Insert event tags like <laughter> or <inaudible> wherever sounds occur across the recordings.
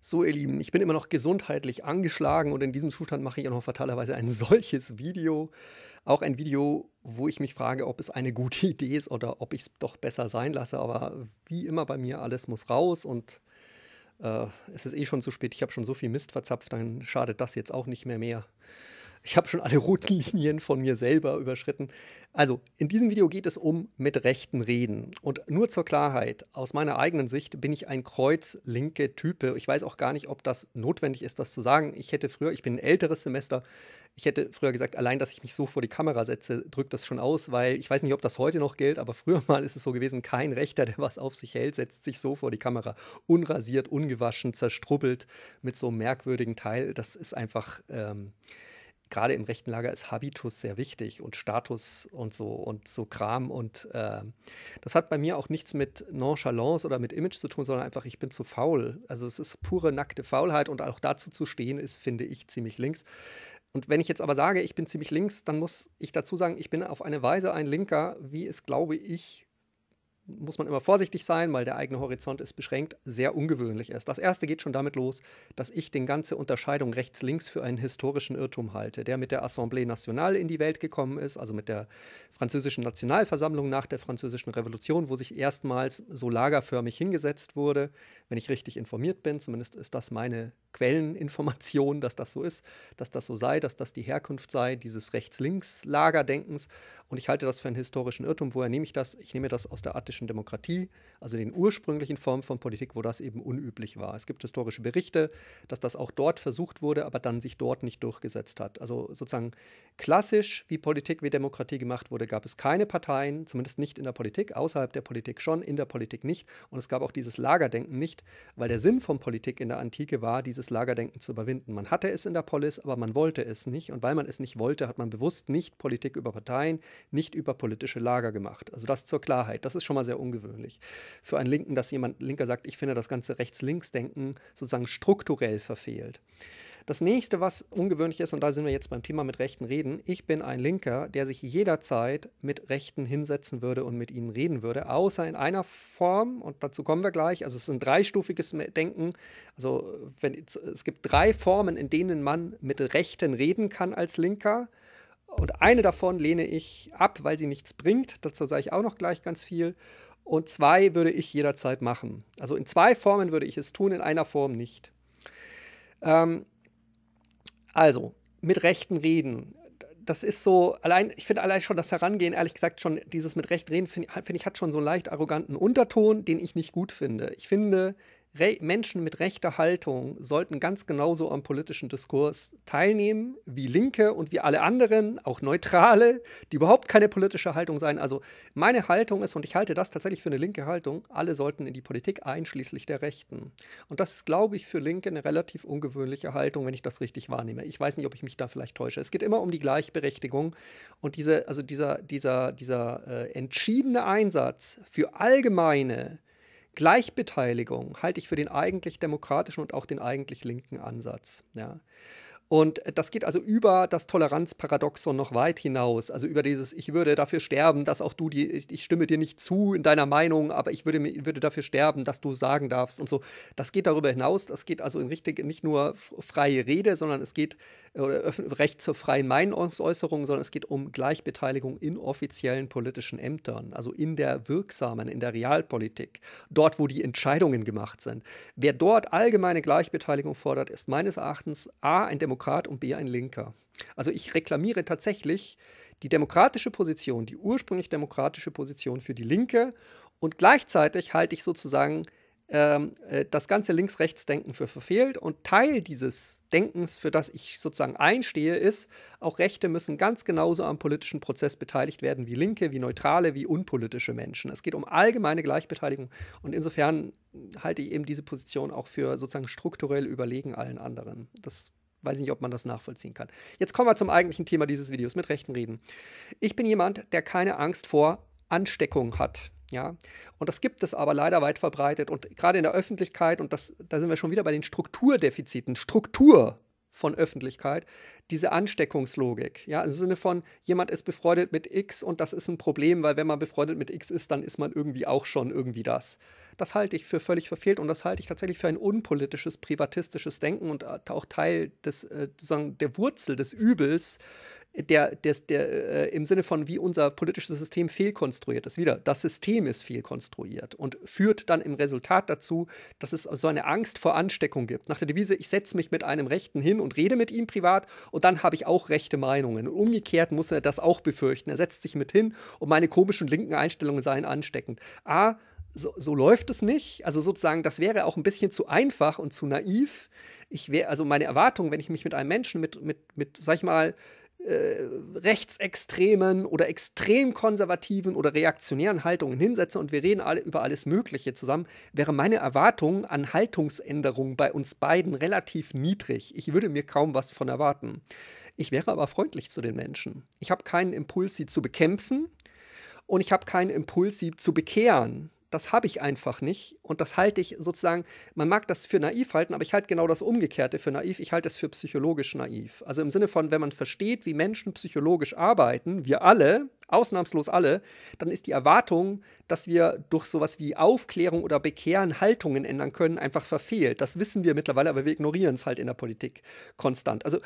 So, ihr Lieben, ich bin immer noch gesundheitlich angeschlagen und in diesem Zustand mache ich auch noch fatalerweise ein <laughs> solches Video. Auch ein Video, wo ich mich frage, ob es eine gute <laughs> Idee ist oder ob ich es doch besser sein lasse. Aber wie immer bei mir, alles muss raus und äh, es ist eh schon zu spät. Ich habe schon so viel Mist verzapft, dann schadet das jetzt auch nicht mehr mehr. Ich habe schon alle roten Linien von mir selber überschritten. Also, in diesem Video geht es um mit rechten Reden. Und nur zur Klarheit, aus meiner eigenen Sicht bin ich ein kreuzlinke Type. Ich weiß auch gar nicht, ob das notwendig ist, das zu sagen. Ich hätte früher, ich bin ein älteres Semester, ich hätte früher gesagt, allein, dass ich mich so vor die Kamera setze, drückt das schon aus, weil ich weiß nicht, ob das heute noch gilt, aber früher mal ist es so gewesen, kein Rechter, der was auf sich hält, setzt sich so vor die Kamera. Unrasiert, ungewaschen, zerstrubbelt mit so einem merkwürdigen Teil. Das ist einfach... Ähm, gerade im rechten Lager ist Habitus sehr wichtig und Status und so und so Kram. Und äh, das hat bei mir auch nichts mit Nonchalance oder mit Image zu tun, sondern einfach, ich bin zu faul. Also es ist pure nackte Faulheit und auch dazu zu stehen ist, finde ich, ziemlich links. Und wenn ich jetzt aber sage, ich bin ziemlich links, dann muss ich dazu sagen, ich bin auf eine Weise ein Linker, wie es, glaube ich, muss man immer vorsichtig sein, weil der eigene Horizont ist beschränkt, sehr ungewöhnlich ist. Das erste geht schon damit los, dass ich den ganze Unterscheidung rechts-links für einen historischen Irrtum halte, der mit der Assemblée Nationale in die Welt gekommen ist, also mit der französischen Nationalversammlung nach der französischen Revolution, wo sich erstmals so lagerförmig hingesetzt wurde, wenn ich richtig informiert bin, zumindest ist das meine Quelleninformation, dass das so ist, dass das so sei, dass das die Herkunft sei dieses rechts-links-Lagerdenkens und ich halte das für einen historischen Irrtum. Woher nehme ich das? Ich nehme das aus der Attischen politischen Demokratie, also den ursprünglichen Formen von Politik, wo das eben unüblich war. Es gibt historische Berichte, dass das auch dort versucht wurde, aber dann sich dort nicht durchgesetzt hat. Also sozusagen klassisch, wie Politik, wie Demokratie gemacht wurde, gab es keine Parteien, zumindest nicht in der Politik, außerhalb der Politik schon, in der Politik nicht. Und es gab auch dieses Lagerdenken nicht, weil der Sinn von Politik in der Antike war, dieses Lagerdenken zu überwinden. Man hatte es in der Polis, aber man wollte es nicht. Und weil man es nicht wollte, hat man bewusst nicht Politik über Parteien, nicht über politische Lager gemacht. Also das zur Klarheit. Das ist schon mal sehr ungewöhnlich. Für einen Linken, dass jemand Linker sagt, ich finde das ganze Rechts-Links-Denken sozusagen strukturell verfehlt. Das nächste, was ungewöhnlich ist, und da sind wir jetzt beim Thema mit Rechten reden, ich bin ein Linker, der sich jederzeit mit Rechten hinsetzen würde und mit ihnen reden würde, außer in einer Form, und dazu kommen wir gleich, also es ist ein dreistufiges Denken, also wenn, es gibt drei Formen, in denen man mit Rechten reden kann als Linker. Und eine davon lehne ich ab, weil sie nichts bringt. Dazu sage ich auch noch gleich ganz viel. Und zwei würde ich jederzeit machen. Also in zwei Formen würde ich es tun, in einer Form nicht. Ähm, also, mit Rechten reden. Das ist so, allein, ich finde allein schon das Herangehen, ehrlich gesagt, schon dieses mit Recht reden, finde find ich, hat schon so einen leicht arroganten Unterton, den ich nicht gut finde. Ich finde, Re Menschen mit rechter Haltung sollten ganz genauso am politischen Diskurs teilnehmen wie Linke und wie alle anderen, auch Neutrale, die überhaupt keine politische Haltung sein. Also meine Haltung ist, und ich halte das tatsächlich für eine linke Haltung, alle sollten in die Politik, einschließlich der Rechten. Und das ist, glaube ich, für Linke eine relativ ungewöhnliche Haltung, wenn ich das richtig wahrnehme. Ich weiß nicht, ob ich mich da vielleicht täusche. Es geht immer um die Gleichberechtigung und diese, also dieser, dieser, dieser äh, entschiedene Einsatz für allgemeine Gleichbeteiligung halte ich für den eigentlich demokratischen und auch den eigentlich linken Ansatz. Ja. Und das geht also über das Toleranzparadoxon noch weit hinaus. Also über dieses, ich würde dafür sterben, dass auch du die, ich, stimme dir nicht zu in deiner Meinung, aber ich würde, würde dafür sterben, dass du sagen darfst und so. Das geht darüber hinaus. Das geht also in richtig nicht nur freie Rede, sondern es geht oder Recht zur freien Meinungsäußerung, sondern es geht um Gleichbeteiligung in offiziellen politischen Ämtern, also in der wirksamen, in der Realpolitik, dort, wo die Entscheidungen gemacht sind. Wer dort allgemeine Gleichbeteiligung fordert, ist meines Erachtens A, ein Demokrat Demokrat und B ein Linker. Also ich reklamiere tatsächlich die demokratische Position, die ursprünglich demokratische Position für die Linke und gleichzeitig halte ich sozusagen ähm, äh, das ganze Links-Rechts-Denken für verfehlt und Teil dieses Denkens, für das ich sozusagen einstehe, ist, auch Rechte müssen ganz genauso am politischen Prozess beteiligt werden wie Linke, wie Neutrale, wie unpolitische Menschen. Es geht um allgemeine Gleichbeteiligung und insofern halte ich eben diese Position auch für sozusagen strukturell überlegen allen anderen. Das Weiß nicht, ob man das nachvollziehen kann. Jetzt kommen wir zum eigentlichen Thema dieses Videos mit rechten Reden. Ich bin jemand, der keine Angst vor Ansteckung hat. Ja, und das gibt es aber leider weit verbreitet und gerade in der Öffentlichkeit, und das, da sind wir schon wieder bei den Strukturdefiziten. Struktur von Öffentlichkeit, diese Ansteckungslogik. Ja, im Sinne von, jemand ist befreundet mit X und das ist ein Problem, weil wenn man befreundet mit X ist, dann ist man irgendwie auch schon irgendwie das. Das halte ich für völlig verfehlt und das halte ich tatsächlich für ein unpolitisches, privatistisches Denken und äh, auch Teil des, äh, sozusagen der Wurzel des Übels, äh, der, der, der äh, im Sinne von, wie unser politisches System fehlkonstruiert ist. Wieder, das System ist fehlkonstruiert und führt dann im Resultat dazu, dass es so eine Angst vor Ansteckung gibt. Nach der Devise, ich setze mich mit einem Rechten hin und rede mit ihm privat und dann habe ich auch rechte Meinungen. Und umgekehrt muss er das auch befürchten. Er setzt sich mit hin und meine komischen linken Einstellungen seien ansteckend. A, so, so läuft es nicht. Also sozusagen, das wäre auch ein bisschen zu einfach und zu naiv. Ich wäre, also meine Erwartung, wenn ich mich mit einem Menschen, mit, mit, mit, sag ich mal, äh, rechtsextremen oder extrem konservativen oder reaktionären Haltungen hinsetze und wir reden alle über alles Mögliche zusammen, wäre meine Erwartung an Haltungsänderungen bei uns beiden relativ niedrig. Ich würde mir kaum was von erwarten. Ich wäre aber freundlich zu den Menschen. Ich habe keinen Impuls, sie zu bekämpfen und ich habe keinen Impuls, sie zu bekehren das habe ich einfach nicht. Und das halte ich sozusagen, man mag das für naiv halten, aber ich halte genau das Umgekehrte für naiv. Ich halte es für psychologisch naiv. Also im Sinne von, wenn man versteht, wie Menschen psychologisch arbeiten, wir alle, ausnahmslos alle, dann ist die Erwartung, dass wir durch sowas wie Aufklärung oder Bekehren Haltungen ändern können, einfach verfehlt. Das wissen wir mittlerweile, aber wir ignorieren es halt in der Politik konstant. Also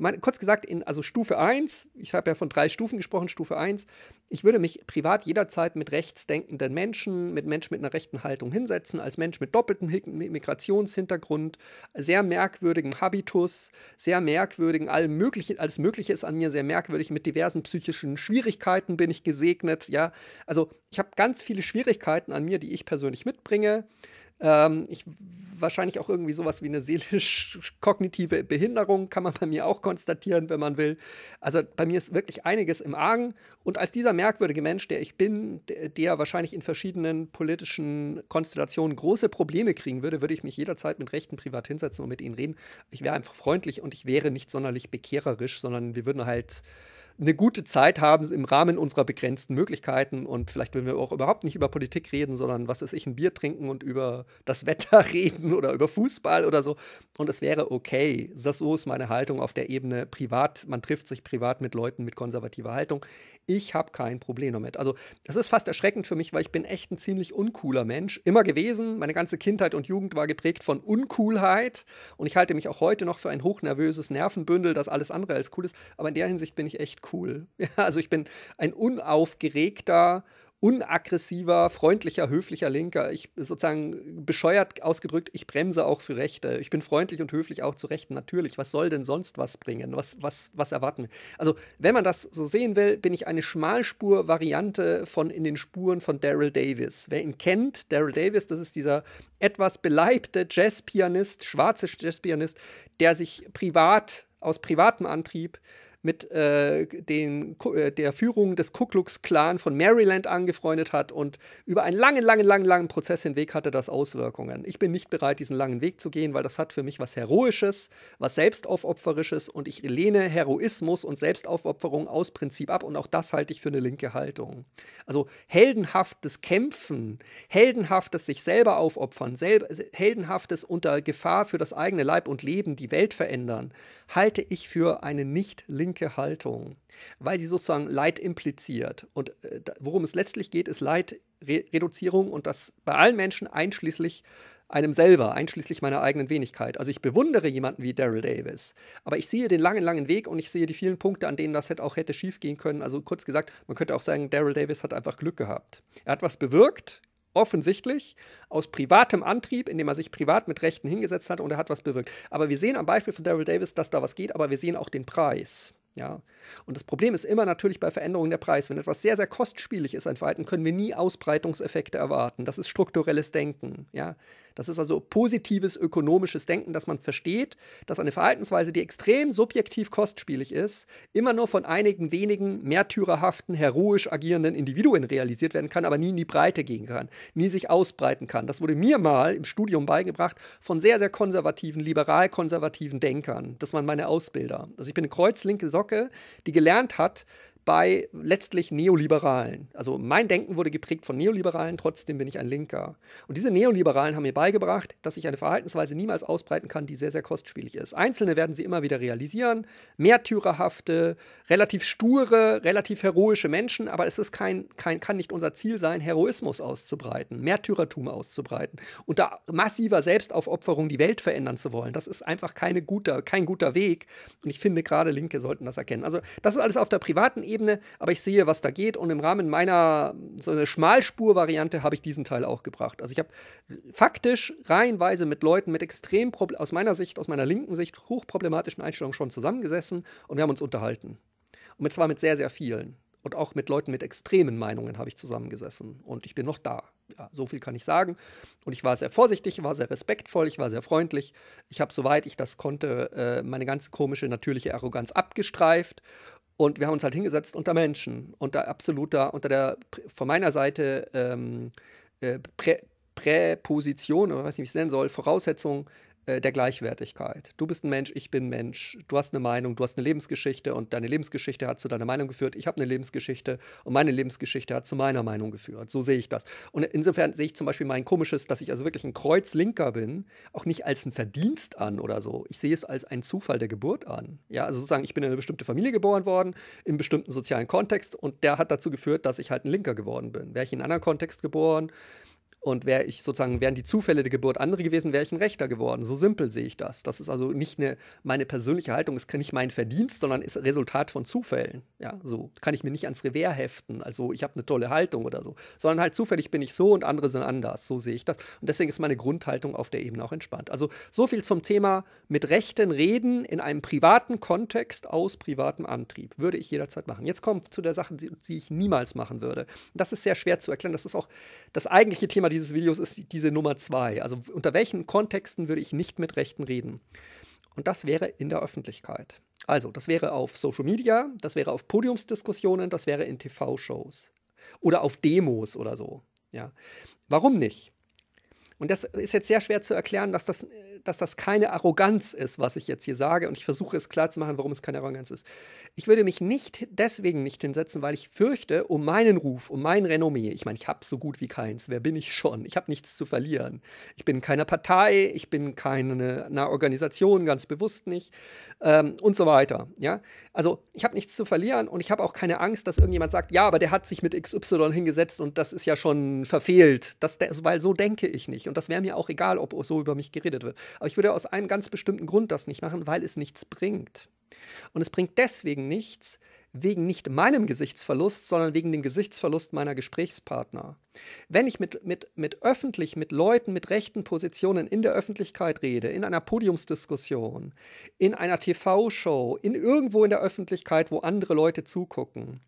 mein, kurz gesagt, in, also Stufe 1, ich habe ja von drei Stufen gesprochen, Stufe 1, ich würde mich privat jederzeit mit rechtsdenkenden Menschen, mit Menschen mit einer rechten Haltung hinsetzen, als Mensch mit doppeltem Migrationshintergrund, sehr merkwürdigem Habitus, sehr merkwürdigen, allem möglichen, alles Mögliche ist an mir sehr merkwürdig, mit diversen psychischen Schwierigkeiten bin ich gesegnet, ja. Also ich habe ganz viele Schwierigkeiten an mir, die ich persönlich mitbringe. Ähm, ich, wahrscheinlich auch irgendwie sowas wie eine seelisch-kognitive <laughs> Behinderung kann man bei mir auch konstatieren, wenn man will. Also bei mir ist wirklich einiges im Argen. Und als dieser merkwürdige Mensch, der ich bin, der wahrscheinlich in verschiedenen politischen Konstellationen große Probleme kriegen würde, würde ich mich jederzeit mit Rechten privat hinsetzen und mit ihnen reden. Ich wäre einfach freundlich und ich wäre nicht sonderlich bekehrerisch, sondern wir würden halt eine gute Zeit haben im Rahmen unserer begrenzten Möglichkeiten. Und vielleicht würden wir auch überhaupt nicht über Politik reden, sondern was weiß ich, ein Bier trinken und über das Wetter <laughs> reden oder über Fußball oder so. Und es wäre okay. Das so ist meine Haltung auf der Ebene privat. Man trifft sich privat mit Leuten mit konservativer Haltung. Ich habe kein Problem damit. Also, das ist fast erschreckend für mich, weil ich bin echt ein ziemlich uncooler Mensch. Immer gewesen. Meine ganze Kindheit und Jugend war geprägt von Uncoolheit. Und ich halte mich auch heute noch für ein hochnervöses Nervenbündel, das alles andere als cool ist. Aber in der Hinsicht bin ich echt cool cool. <laughs> Ja, also ich bin ein unaufgeregter, unaggressiver, freundlicher, höflicher Linker. Ich sozusagen bescheuert ausgedrückt, ich bremse auch für Rechte. Ich bin freundlich und höflich auch zu Rechten, natürlich. Was soll denn sonst was bringen? Was, was, was erwarten wir? Also, wenn man das so sehen will, bin ich eine Schmalspur-Variante von in den Spuren von Daryl Davis. Wer ihn kennt, Daryl Davis, das ist dieser etwas beleibte Jazzpianist, schwarze Jazzpianist, der sich privat, aus privatem Antrieb, mit äh, den, äh, der Führung des Ku Klux Klan von Maryland angefreundet hat und über einen langen, langen, langen, langen Prozess hinweg hatte das Auswirkungen. Ich bin nicht bereit, diesen langen Weg zu gehen, weil das hat für mich was Heroisches, was Selbstaufopferisches und ich lehne Heroismus und Selbstaufopferung aus Prinzip ab und auch das halte ich für eine linke Haltung. Also heldenhaftes Kämpfen, heldenhaftes sich selber aufopfern, sel heldenhaftes unter Gefahr für das eigene Leib und Leben die Welt verändern, halte ich für eine nicht linke linke Haltung, weil sie sozusagen Leid impliziert. Und äh, worum es letztlich geht, ist Leidreduzierung und das bei allen Menschen einschließlich einem selber, einschließlich meiner eigenen Wenigkeit. Also ich bewundere jemanden wie Daryl Davis, aber ich sehe den langen, langen Weg und ich sehe die vielen Punkte, an denen das hätte auch hätte gehen können. Also kurz gesagt, man könnte auch sagen, Daryl Davis hat einfach Glück gehabt. Er hat was bewirkt, offensichtlich aus privatem Antrieb, indem er sich privat mit Rechten hingesetzt hat und er hat was bewirkt. Aber wir sehen am Beispiel von Daryl Davis, dass da was geht, aber wir sehen auch den Preis. Ja. Und das Problem ist immer natürlich bei Veränderungen der Preis. Wenn etwas sehr, sehr kostspielig ist, ein Verhalten, können wir nie Ausbreitungseffekte erwarten. Das ist strukturelles Denken. Ja. Das ist also positives ökonomisches Denken, dass man versteht, dass eine Verhaltensweise, die extrem subjektiv kostspielig ist, immer nur von einigen wenigen märtyrerhaften, heroisch agierenden Individuen realisiert werden kann, aber nie in die Breite gehen kann, nie sich ausbreiten kann. Das wurde mir mal im Studium beigebracht von sehr, sehr konservativen, liberal-konservativen Denkern. Das waren meine Ausbilder. Also ich bin eine kreuzlinke Socke, die gelernt hat, bei letztlich Neoliberalen. Also mein Denken wurde geprägt von Neoliberalen, trotzdem bin ich ein Linker. Und diese Neoliberalen haben mir beigebracht, dass ich eine Verhaltensweise niemals ausbreiten kann, die sehr, sehr kostspielig ist. Einzelne werden sie immer wieder realisieren, märtyrerhafte, relativ sture, relativ heroische Menschen, aber es ist kein, kein, kann nicht unser Ziel sein, Heroismus auszubreiten, Märtyrertum auszubreiten, und da massiver Selbstaufopferung die Welt verändern zu wollen. Das ist einfach keine guter, kein guter Weg. Und ich finde, gerade Linke sollten das erkennen. Also das ist alles auf der privaten Ebene, aber ich sehe, was da geht. Und im Rahmen meiner so Schmalspur-Variante habe ich diesen Teil auch gebracht. Also ich habe faktisch reihenweise mit Leuten mit extrem, aus meiner Sicht, aus meiner linken Sicht, hochproblematischen Einstellungen schon zusammengesessen und wir haben uns unterhalten. Und zwar mit sehr, sehr vielen. Und auch mit Leuten mit extremen Meinungen habe ich zusammengesessen. Und ich bin noch da. Ja, so viel kann ich sagen. Und ich war sehr vorsichtig, war sehr respektvoll, ich war sehr freundlich. Ich habe, soweit ich das konnte, äh, meine ganz komische, natürliche Arroganz abgestreift und wir haben uns halt hingesetzt unter Menschen, unter absoluter, unter der, von meiner Seite, ähm, äh, Prä Präposition, oder was ich es nennen soll, Voraussetzung äh, der Gleichwertigkeit. Du bist ein Mensch, ich bin Mensch. Du hast eine Meinung, du hast eine Lebensgeschichte und deine Lebensgeschichte hat zu deiner Meinung geführt. Ich habe eine Lebensgeschichte und meine Lebensgeschichte hat zu meiner Meinung geführt. So sehe ich das. Und insofern sehe ich zum Beispiel mein komisches, dass ich also wirklich ein Kreuzlinker bin, auch nicht als ein Verdienst an oder so. Ich sehe es als einen Zufall der Geburt an. Ja, also sozusagen, ich bin in eine bestimmte Familie geboren worden, im bestimmten sozialen Kontext und der hat dazu geführt, dass ich halt ein Linker geworden bin. Wäre ich in einem anderen Kontext geboren, und wäre ich sozusagen, wären die Zufälle der Geburt andere gewesen, wäre ich ein Rechter geworden. So simpel sehe ich das. Das ist also nicht eine, meine persönliche Haltung, ist nicht mein Verdienst, sondern ist Resultat von Zufällen. Ja, so kann ich mir nicht ans Revers heften. Also ich habe eine tolle Haltung oder so, sondern halt zufällig bin ich so und andere sind anders. So sehe ich das. Und deswegen ist meine Grundhaltung auf der Ebene auch entspannt. Also so viel zum Thema mit Rechten reden in einem privaten Kontext aus privatem Antrieb. Würde ich jederzeit machen. Jetzt kommt zu der Sache, die, die ich niemals machen würde. Das ist sehr schwer zu erklären. Das ist auch das eigentliche Thema dieses Videos ist diese Nummer zwei. Also unter welchen Kontexten würde ich nicht mit Rechten reden? Und das wäre in der Öffentlichkeit. Also, das wäre auf Social Media, das wäre auf Podiumsdiskussionen, das wäre in TV-Shows oder auf Demos oder so. Ja. Warum nicht? Und das ist jetzt sehr schwer zu erklären, dass das, äh, dass das keine Arroganz ist, was ich jetzt hier sage. Und ich versuche es klar zu machen, warum es keine Arroganz ist. Ich würde mich nicht deswegen nicht hinsetzen, weil ich fürchte, um meinen Ruf, um mein Renommee, ich meine, ich habe so gut wie keins. Wer bin ich schon? Ich habe nichts zu verlieren. Ich bin keiner Partei, ich bin keine einer Organisation, ganz bewusst nicht. Ähm, und so weiter. Ja? Also ich habe nichts zu verlieren und ich habe auch keine Angst, dass irgendjemand sagt, ja, aber der hat sich mit XY hingesetzt und das ist ja schon verfehlt. Das, weil so denke ich nicht und das wäre mir auch egal, ob so über mich geredet wird. Aber ich würde aus einem ganz bestimmten Grund das nicht machen, weil es nichts bringt. Und es bringt deswegen nichts, wegen nicht meinem Gesichtsverlust, sondern wegen dem Gesichtsverlust meiner Gesprächspartner. Wenn ich mit, mit, mit öffentlich, mit Leuten mit rechten Positionen in der Öffentlichkeit rede, in einer Podiumsdiskussion, in einer TV-Show, in irgendwo in der Öffentlichkeit, wo andere Leute zugucken,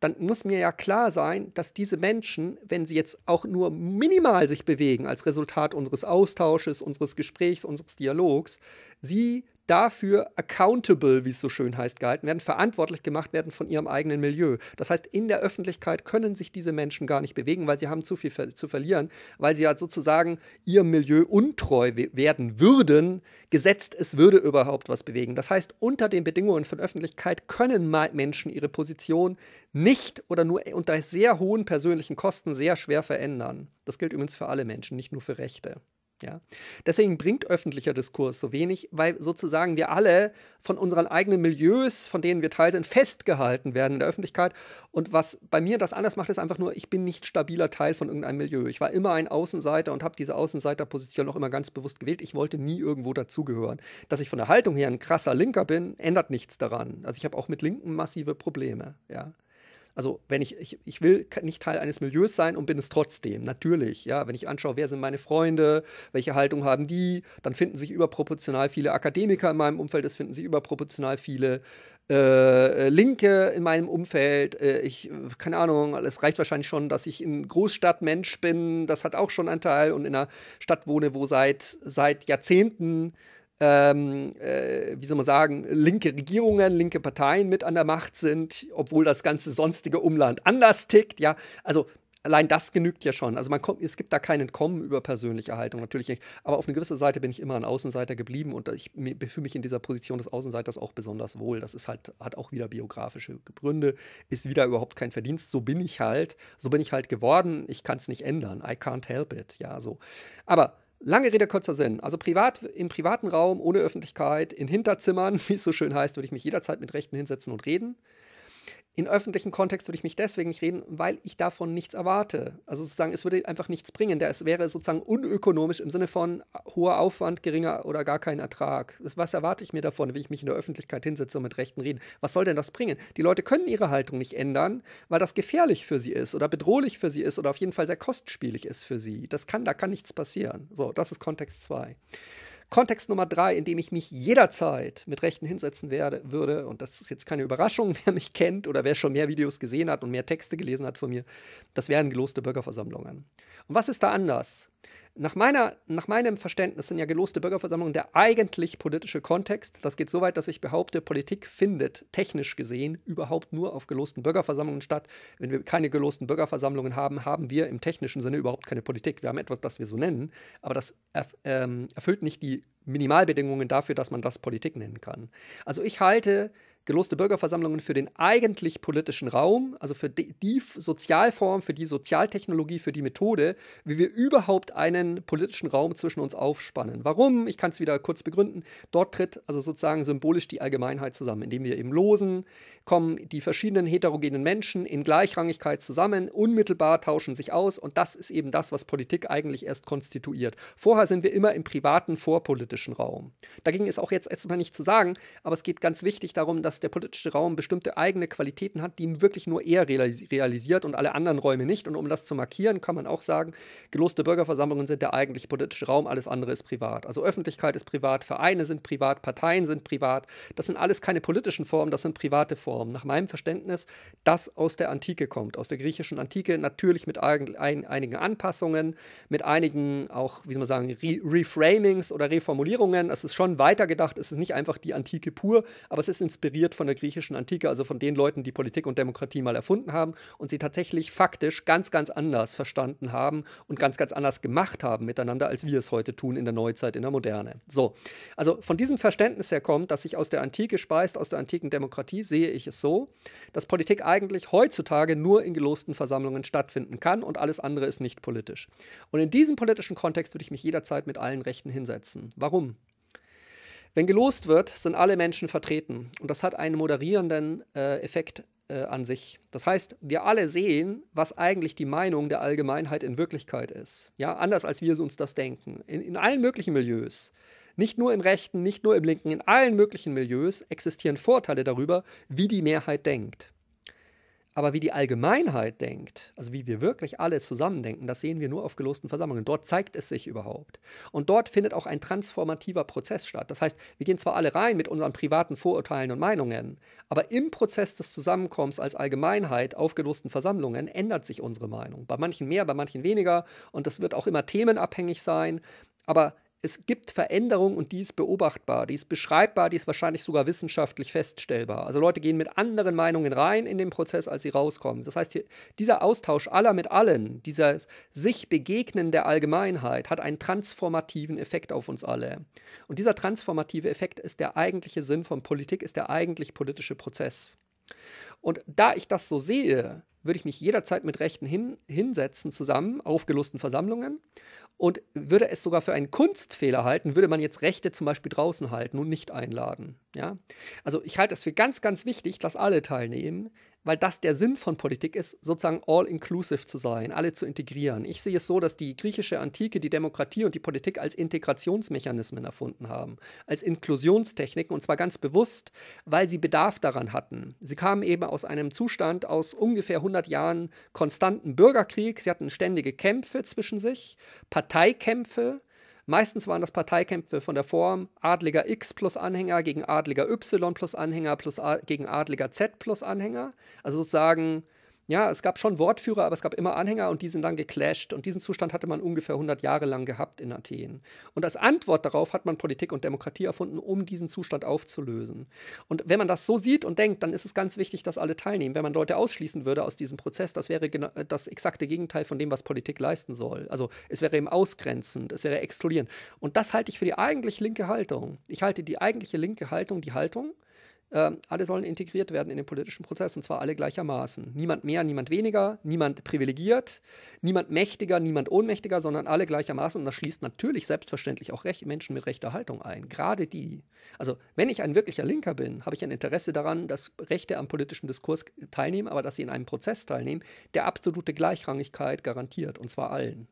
dann muss mir ja klar sein, dass diese Menschen, wenn sie jetzt auch nur minimal sich bewegen als Resultat unseres Austausches, unseres Gesprächs, unseres Dialogs, sie dafür accountable, wie es so schön heißt, gehalten werden, verantwortlich gemacht werden von ihrem eigenen Milieu. Das heißt, in der Öffentlichkeit können sich diese Menschen gar nicht bewegen, weil sie haben zu viel ver zu verlieren, weil sie ja halt sozusagen ihrem Milieu untreu werden würden, gesetzt es würde überhaupt was bewegen. Das heißt, unter den Bedingungen von Öffentlichkeit können Menschen ihre Position nicht oder nur unter sehr hohen persönlichen Kosten sehr schwer verändern. Das gilt übrigens für alle Menschen, nicht nur für Rechte. Ja. Deswegen bringt öffentlicher Diskurs so wenig, weil sozusagen wir alle von unseren eigenen Milieus, von denen wir Teil sind, festgehalten werden in der Öffentlichkeit. Und was bei mir das anders macht, ist einfach nur, ich bin nicht stabiler Teil von irgendeinem Milieu. Ich war immer ein Außenseiter und habe diese Außenseiterposition auch immer ganz bewusst gewählt. Ich wollte nie irgendwo dazugehören. Dass ich von der Haltung her ein krasser Linker bin, ändert nichts daran. Also ich habe auch mit Linken massive Probleme. Ja. Also, wenn ich, ich, ich will nicht Teil eines Milieus sein und bin es trotzdem, natürlich. Ja, wenn ich anschaue, wer sind meine Freunde, welche Haltung haben die, dann finden sich überproportional viele Akademiker in meinem Umfeld, es finden sich überproportional viele äh, äh Linke in meinem Umfeld. Äh, ich, keine Ahnung, es reicht wahrscheinlich schon, dass ich ein Großstadtmensch bin. Das hat auch schon einen Teil und in einer Stadt wohne, wo seit, seit Jahrzehnten ähm, äh, wie soll man sagen, linke Regierungen, linke Parteien mit an der Macht sind, obwohl das ganze sonstige Umland anders tickt. Ja, also allein das genügt ja schon. Also man kommt, es gibt da kein Entkommen über persönliche Haltung, natürlich nicht. Aber auf eine gewisse Seite bin ich immer ein Außenseiter geblieben und ich fühle mich in dieser Position des Außenseiters auch besonders wohl. Das ist halt, hat auch wieder biografische Gründe, ist wieder überhaupt kein Verdienst. So bin ich halt, so bin ich halt geworden. Ich kann es nicht ändern. I can't help it. Ja, so. Aber Lange Rede, kurzer Sinn. Also privat, im privaten Raum, ohne Öffentlichkeit, in Hinterzimmern, <laughs> wie es so schön heißt, würde ich mich jederzeit mit Rechten hinsetzen und reden. In öffentlichen Kontext würde ich mich deswegen nicht reden, weil ich davon nichts erwarte. Also sozusagen, es würde einfach nichts bringen. Es wäre sozusagen unökonomisch im Sinne von äh, hoher Aufwand, geringer oder gar kein Ertrag. Was erwarte ich mir davon, wenn ich mich in der Öffentlichkeit hinsetze und mit Rechten rede? Was soll denn das bringen? Die Leute können ihre Haltung nicht ändern, weil das gefährlich für sie ist oder bedrohlich für sie ist oder auf jeden Fall sehr kostspielig ist für sie. Das kann, da kann nichts passieren. So, das ist Kontext 2. Kontext Nummer drei, in dem ich mich jederzeit mit Rechten hinsetzen werde, würde, und das ist jetzt keine Überraschung, <laughs> wer mich kennt oder wer schon mehr Videos gesehen hat und mehr Texte gelesen hat von mir, das wären geloste Bürgerversammlungen. Und was ist da anders? Nach, meiner, nach meinem Verständnis sind ja geloste Bürgerversammlungen der eigentlich politische Kontext. Das geht so weit, dass ich behaupte, Politik findet technisch gesehen überhaupt nur auf gelosten Bürgerversammlungen statt. Wenn wir keine gelosten Bürgerversammlungen haben, haben wir im technischen Sinne überhaupt keine Politik. Wir haben etwas, das wir so nennen, aber das erf ähm, erfüllt nicht die Minimalbedingungen dafür, dass man das Politik nennen kann. Also ich halte geloste Bürgerversammlungen für den eigentlich politischen Raum, also für die Sozialform, für die Sozialtechnologie, für die Methode, wie wir überhaupt einen politischen Raum zwischen uns aufspannen. Warum? Ich kann es wieder kurz begründen. Dort tritt also sozusagen symbolisch die Allgemeinheit zusammen, indem wir eben losen, kommen die verschiedenen heterogenen Menschen in Gleichrangigkeit zusammen, unmittelbar tauschen sich aus und das ist eben das, was Politik eigentlich erst konstituiert. Vorher sind wir immer im privaten, vorpolitischen Raum. Dagegen ist auch jetzt erstmal nicht zu sagen, aber es geht ganz wichtig darum, dass dass der politische Raum bestimmte eigene Qualitäten hat, die ihn wirklich nur er realisiert und alle anderen Räume nicht. Und um das zu markieren, kann man auch sagen, geloste Bürgerversammlungen sind der eigentliche politische Raum, alles andere ist privat. Also Öffentlichkeit ist privat, Vereine sind privat, Parteien sind privat. Das sind alles keine politischen Formen, das sind private Formen. Nach meinem Verständnis, das aus der Antike kommt, aus der griechischen Antike, natürlich mit ein, ein, einigen Anpassungen, mit einigen auch, wie soll man sagen, Re Reframings oder Reformulierungen. Es ist schon weitergedacht, es ist nicht einfach die Antike pur, aber es ist inspiriert inspiriert von der griechischen Antike, also von den Leuten, die Politik und Demokratie mal erfunden haben und sie tatsächlich faktisch ganz, ganz anders verstanden haben und ganz, ganz anders gemacht haben miteinander, als wir es heute tun in der Neuzeit, in der Moderne. So, also von diesem Verständnis her kommt, dass sich aus der Antike speist, aus der antiken Demokratie, sehe ich es so, dass Politik eigentlich heutzutage nur in gelosten Versammlungen stattfinden kann und alles andere ist nicht politisch. Und in diesem politischen Kontext würde ich mich jederzeit mit allen Rechten hinsetzen. Warum? Wenn gelost wird, sind alle Menschen vertreten. Und das hat einen moderierenden äh, Effekt äh, an sich. Das heißt, wir alle sehen, was eigentlich die Meinung der Allgemeinheit in Wirklichkeit ist. Ja, anders als wir uns das denken. In, in allen möglichen Milieus. Nicht nur im rechten, nicht nur im linken, in allen möglichen Milieus existieren Vorteile darüber, wie die Mehrheit denkt. Aber wie die Allgemeinheit denkt, also wie wir wirklich alle zusammendenken, das sehen wir nur auf gelosten Versammlungen. Dort zeigt es sich überhaupt. Und dort findet auch ein transformativer Prozess statt. Das heißt, wir gehen zwar alle rein mit unseren privaten Vorurteilen und Meinungen, aber im Prozess des Zusammenkommens als Allgemeinheit auf gelosten Versammlungen ändert sich unsere Meinung. Bei manchen mehr, bei manchen weniger. Und das wird auch immer themenabhängig sein. Aber es gibt Veränderungen und die ist beobachtbar, die ist beschreibbar, die ist wahrscheinlich sogar wissenschaftlich feststellbar. Also Leute gehen mit anderen Meinungen rein in den Prozess, als sie rauskommen. Das heißt, dieser Austausch aller mit allen, dieser sich begegnen der Allgemeinheit hat einen transformativen Effekt auf uns alle. Und dieser transformative Effekt ist der eigentliche Sinn von Politik, ist der eigentlich politische Prozess. Und da ich das so sehe, würde ich mich jederzeit mit Rechten hin, hinsetzen zusammen auf Versammlungen und würde es sogar für einen Kunstfehler halten, würde man jetzt Rechte zum Beispiel draußen halten und nicht einladen. Ja? Also ich halte es für ganz, ganz wichtig, dass alle teilnehmen weil das der Sinn von Politik ist, sozusagen all-inclusive zu sein, alle zu integrieren. Ich sehe es so, dass die griechische Antike die Demokratie und die Politik als Integrationsmechanismen erfunden haben, als Inklusionstechniken und zwar ganz bewusst, weil sie Bedarf daran hatten. Sie kamen eben aus einem Zustand aus ungefähr 100 Jahren konstanten Bürgerkrieg, sie hatten ständige Kämpfe zwischen sich, Parteikämpfe, Meistens waren das Parteikämpfe von der Form Adliger X plus Anhänger gegen Adliger Y plus Anhänger plus A gegen Adliger Z plus Anhänger. Also sozusagen ja, es gab schon Wortführer, aber es gab immer Anhänger und die sind dann geclasht. Und diesen Zustand hatte man ungefähr 100 Jahre lang gehabt in Athen. Und als Antwort darauf hat man Politik und Demokratie erfunden, um diesen Zustand aufzulösen. Und wenn man das so sieht und denkt, dann ist es ganz wichtig, dass alle teilnehmen. Wenn man Leute ausschließen würde aus diesem Prozess, das wäre äh, das exakte Gegenteil von dem, was Politik leisten soll. Also es wäre eben ausgrenzend, es wäre exkludierend. Und das halte ich für die eigentlich linke Haltung. Ich halte die eigentliche linke Haltung die Haltung, äh, alle sollen integriert werden in den politischen Prozess und zwar alle gleichermaßen. Niemand mehr, niemand weniger, niemand privilegiert, niemand mächtiger, niemand ohnmächtiger, sondern alle gleichermaßen. Und das schließt natürlich selbstverständlich auch Recht, Menschen mit rechter Haltung ein. Gerade die. Also, wenn ich ein wirklicher Linker bin, habe ich ein Interesse daran, dass Rechte am politischen Diskurs teilnehmen, aber dass sie in einem Prozess teilnehmen, der absolute Gleichrangigkeit garantiert und zwar allen.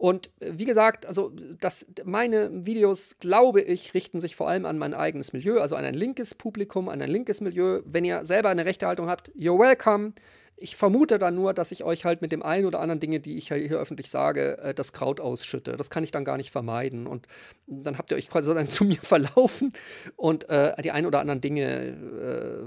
Und äh, wie gesagt, also das, meine Videos, glaube ich, richten sich vor allem an mein eigenes Milieu, also an ein linkes Publikum, an ein linkes Milieu. Wenn ihr selber eine rechte Haltung habt, you're welcome ich vermute dann nur, dass ich euch halt mit dem einen oder anderen Dinge, die ich hier öffentlich sage, äh, das Kraut ausschütte. Das kann ich dann gar nicht vermeiden. Und dann habt ihr euch quasi dann <laughs> zu mir verlaufen und äh, die ein oder anderen Dinge, äh,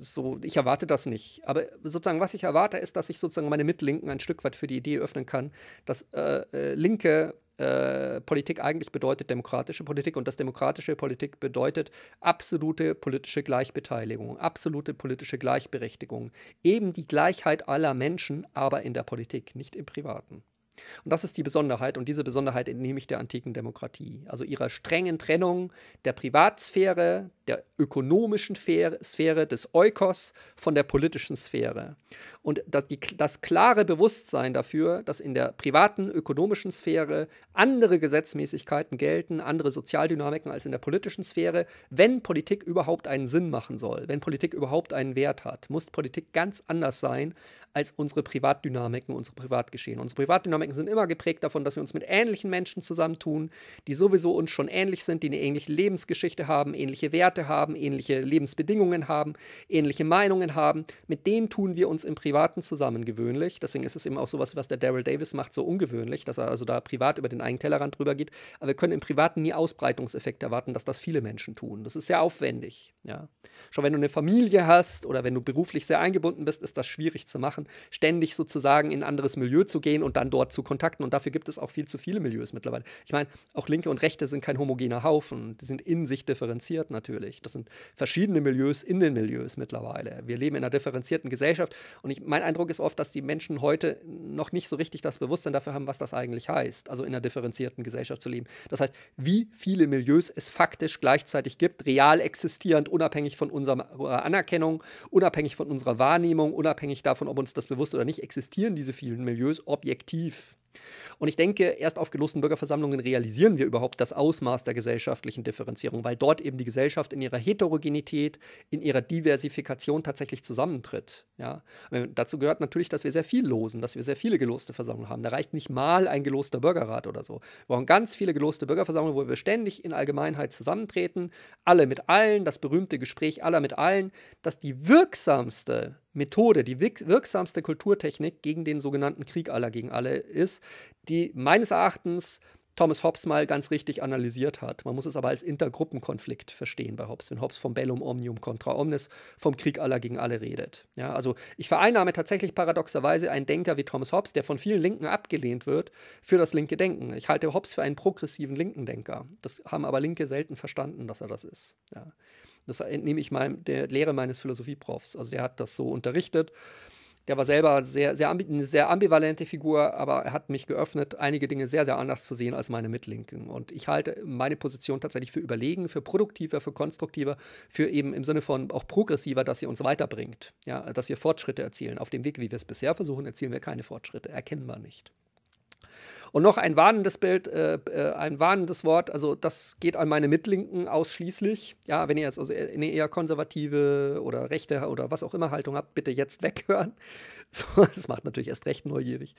so, ich erwarte das nicht. Aber sozusagen, was ich erwarte, ist, dass ich sozusagen meine Mitlinken ein Stück weit für die Idee öffnen kann, dass äh, äh linke äh, Politik eigentlich bedeutet demokratische Politik und dass demokratische Politik bedeutet absolute politische Gleichbeteiligung, absolute politische Gleichberechtigung, eben die Gleichheit aller Menschen, aber in der Politik, nicht im Privaten. Und das ist die Besonderheit und diese Besonderheit entnehme ich der antiken Demokratie, also ihrer strengen Trennung der Privatsphäre, der ökonomischen Sphäre, des Eukos von der politischen Sphäre. Und das, die, das klare Bewusstsein dafür, dass in der privaten ökonomischen Sphäre andere Gesetzmäßigkeiten gelten, andere Sozialdynamiken als in der politischen Sphäre, wenn Politik überhaupt einen Sinn machen soll, wenn Politik überhaupt einen Wert hat, muss Politik ganz anders sein als unsere Privatdynamiken, unsere Privatgeschehen. Unsere Privatdynamiken Netzwerken sind immer geprägt davon, dass wir uns mit ähnlichen Menschen zusammentun, die sowieso uns schon ähnlich sind, die eine ähnliche Lebensgeschichte haben, ähnliche Werte haben, ähnliche Lebensbedingungen haben, ähnliche Meinungen haben. Mit denen tun wir uns im Privaten zusammen gewöhnlich. Deswegen ist es eben auch sowas, was der Daryl Davis macht, so ungewöhnlich, dass er also da privat über den eigenen Tellerrand drüber geht. Aber wir können im Privaten nie Ausbreitungseffekt erwarten, dass das viele Menschen tun. Das ist sehr aufwendig. Ja. Schon wenn du eine Familie hast oder wenn du beruflich sehr eingebunden bist, ist das schwierig zu machen, ständig sozusagen in ein anderes Milieu zu gehen und dann dort zu zu Kontakten und dafür gibt es auch viel zu viele Milieus mittlerweile. Ich meine, auch Linke und Rechte sind kein homogener Haufen, die sind in sich differenziert natürlich. Das sind verschiedene Milieus in den Milieus mittlerweile. Wir leben in einer differenzierten Gesellschaft und ich, mein Eindruck ist oft, dass die Menschen heute noch nicht so richtig das Bewusstsein dafür haben, was das eigentlich heißt, also in einer differenzierten Gesellschaft zu leben. Das heißt, wie viele Milieus es faktisch gleichzeitig gibt, real existierend, unabhängig von unserer Anerkennung, unabhängig von unserer Wahrnehmung, unabhängig davon, ob uns das bewusst oder nicht, existieren diese vielen Milieus objektiv und ich denke, erst auf gelosten Bürgerversammlungen realisieren wir überhaupt das Ausmaß der gesellschaftlichen Differenzierung, weil dort eben die Gesellschaft in ihrer Heterogenität, in ihrer Diversifikation tatsächlich zusammentritt. Ja? Äh, dazu gehört natürlich, dass wir sehr viel losen, dass wir sehr viele geloste Versammlungen haben. Da reicht nicht mal ein geloster Bürgerrat oder so. Wir brauchen ganz viele geloste Bürgerversammlungen, wo wir ständig in Allgemeinheit zusammentreten, alle mit allen, das berühmte Gespräch aller mit allen, dass die wirksamste Methode, die wirksamste Kulturtechnik gegen den sogenannten Krieg aller gegen alle ist, die meines Erachtens Thomas Hobbes mal ganz richtig analysiert hat. Man muss es aber als Intergruppenkonflikt verstehen bei Hobbes, wenn Hobbes vom Bellum Omnium contra Omnes, vom Krieg aller gegen alle redet. Ja, also ich vereinnahme tatsächlich paradoxerweise einen Denker wie Thomas Hobbes, der von vielen Linken abgelehnt wird, für das linke Denken. Ich halte Hobbes für einen progressiven linken Denker. Das haben aber Linke selten verstanden, dass er das ist. Ja. Das entnehme ich meinem, der Lehre meines Philosophieprofs. Also der hat das so unterrichtet. Der war selber sehr, sehr eine sehr ambivalente Figur, aber er hat mich geöffnet, einige Dinge sehr, sehr anders zu sehen als meine Mitlinken. Und ich halte meine Position tatsächlich für überlegen, für produktiver, für konstruktiver, für eben im Sinne von auch progressiver, dass ihr uns weiterbringt, ja, dass wir Fortschritte erzielen. Auf dem Weg, wie wir es bisher versuchen, erzielen wir keine Fortschritte, erkennbar nicht. Und noch ein warnendes Bild, äh, äh, ein warnendes Wort, also das geht an meine Mitlinken ausschließlich. Ja, wenn ihr jetzt also eine eher konservative oder rechte oder was auch immer Haltung habt, bitte jetzt <laughs> weghören. So, das macht natürlich erst recht neugierig.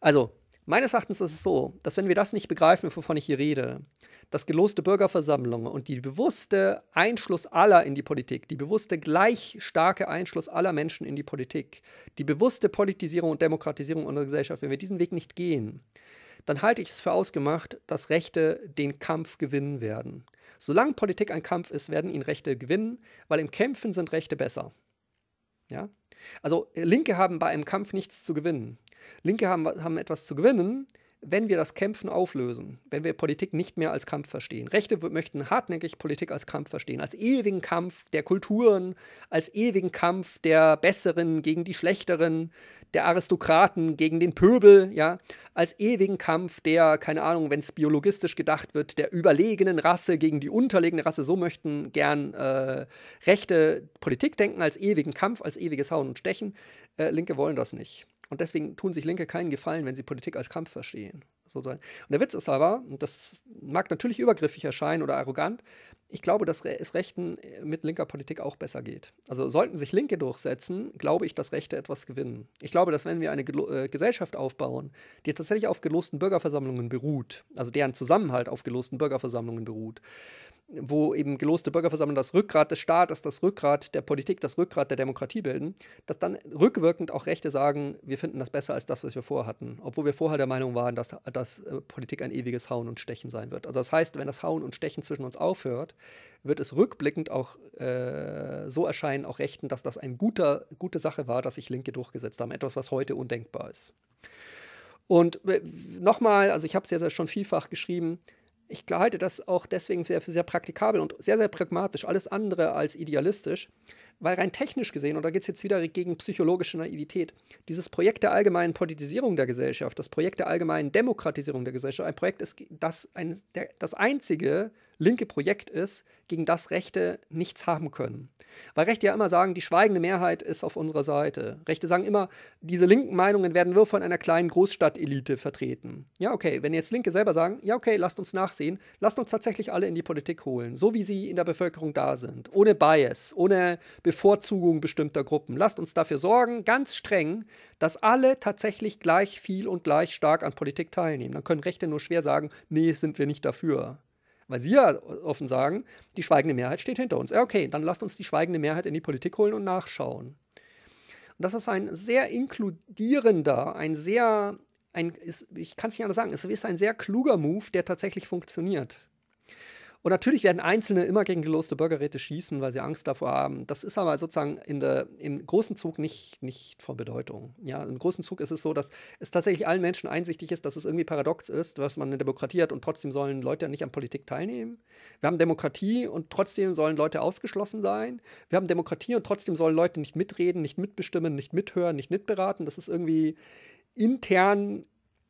Also, meines Erachtens ist es so, dass wenn wir das nicht begreifen, wovon ich hier rede, dass geloste Bürgerversammlungen und die bewusste Einschluss aller in die Politik, die bewusste gleich starke Einschluss aller Menschen in die Politik, die bewusste Politisierung und Demokratisierung unserer Gesellschaft, wenn wir diesen Weg nicht gehen, dann halte ich es für ausgemacht, dass Rechte den Kampf gewinnen werden. Solange Politik ein Kampf ist, werden ihn Rechte gewinnen, weil im Kämpfen sind Rechte besser. Ja? Also Linke haben bei einem Kampf nichts zu gewinnen. Linke haben, haben etwas zu gewinnen, wenn wir das Kämpfen auflösen, wenn wir Politik nicht mehr als Kampf verstehen. Rechte möchten hartnäckig Politik als Kampf verstehen, als ewigen Kampf der Kulturen, als ewigen Kampf der Besseren gegen die Schlechteren, der Aristokraten gegen den Pöbel, ja, als ewigen Kampf der, keine Ahnung, wenn es biologistisch gedacht wird, der überlegenen Rasse gegen die unterlegene Rasse. So möchten gern äh, Rechte Politik denken, als ewigen Kampf, als ewiges Hauen und Stechen. Äh, Linke wollen das nicht. Und deswegen tun sich Linke keinen Gefallen, wenn sie Politik als Kampf verstehen. Sozusagen. Und der Witz ist aber, und das mag natürlich übergriffig erscheinen oder arrogant, ich glaube, dass es Rechten äh, mit linker Politik auch besser geht. Also sollten sich Linke durchsetzen, glaube ich, dass Rechte etwas gewinnen. Ich glaube, dass wenn wir eine Ge äh, Gesellschaft aufbauen, die tatsächlich auf gelosten Bürgerversammlungen beruht, also deren Zusammenhalt auf gelosten Bürgerversammlungen beruht, wo eben geloste Bürgerversammlungen das Rückgrat des Staates, das Rückgrat der Politik, das Rückgrat der Demokratie bilden, dass dann rückwirkend auch Rechte sagen, wir finden das besser als das, was wir vorher hatten, obwohl wir vorher der Meinung waren, dass, dass äh, Politik ein ewiges Hauen und Stechen sein wird. Also das heißt, wenn das Hauen und Stechen zwischen uns aufhört, wird es rückblickend auch äh, so erscheinen, auch Rechten, dass das eine gute, gute Sache war, dass sich Linke durchgesetzt haben, etwas, was heute undenkbar ist. Und äh, nochmal, also ich habe es jetzt schon vielfach geschrieben, ich halte das auch deswegen für sehr, sehr praktikabel und sehr, sehr pragmatisch, alles andere als idealistisch, weil rein technisch gesehen, und da geht es jetzt wieder gegen psychologische Naivität, dieses Projekt der allgemeinen Politisierung der Gesellschaft, das Projekt der allgemeinen Demokratisierung der Gesellschaft, ein Projekt ist, das ein, der, das einzige linke Projekt ist, gegen das Rechte nichts haben können. Weil Rechte ja immer sagen, die schweigende Mehrheit ist auf unserer Seite. Rechte sagen immer, diese linken Meinungen werden nur von einer kleinen Großstadtelite vertreten. Ja, okay, wenn jetzt Linke selber sagen, ja, okay, lasst uns nachsehen, lasst uns tatsächlich alle in die Politik holen, so wie sie in der Bevölkerung da sind, ohne Bias, ohne Bevorzugung bestimmter Gruppen. Lasst uns dafür sorgen, ganz streng, dass alle tatsächlich gleich viel und gleich stark an Politik teilnehmen. Dann können Rechte nur schwer sagen, nee, sind wir nicht dafür weil sie ja offen sagen, die schweigende Mehrheit steht hinter uns. Ja, okay, dann lasst uns die schweigende Mehrheit in die Politik holen und nachschauen. Und das ist ein sehr inkludierender, ein sehr, ein, ist, ich kann es nicht anders sagen, es ist ein sehr kluger Move, der tatsächlich funktioniert. Und natürlich werden Einzelne immer gegen geloste Bürgerräte schießen, weil sie Angst davor haben. Das ist aber sozusagen der, im großen Zug nicht, nicht von Bedeutung. Ja, Im großen Zug ist es so, dass es tatsächlich allen Menschen einsichtig ist, dass es irgendwie paradox ist, was man eine Demokratie hat und trotzdem sollen Leute nicht an Politik teilnehmen. Wir haben Demokratie und trotzdem sollen Leute ausgeschlossen sein. Wir haben Demokratie und trotzdem sollen Leute nicht mitreden, nicht mitbestimmen, nicht mithören, nicht mitberaten. Das ist irgendwie intern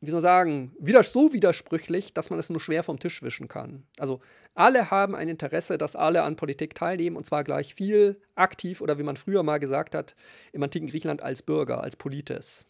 wie soll man sagen, wieder so widersprüchlich, dass man es nur schwer vom Tisch wischen kann. Also alle haben ein Interesse, dass alle an Politik teilnehmen und zwar gleich viel aktiv oder wie man früher mal gesagt hat, im antiken Griechenland als Bürger, als Polites.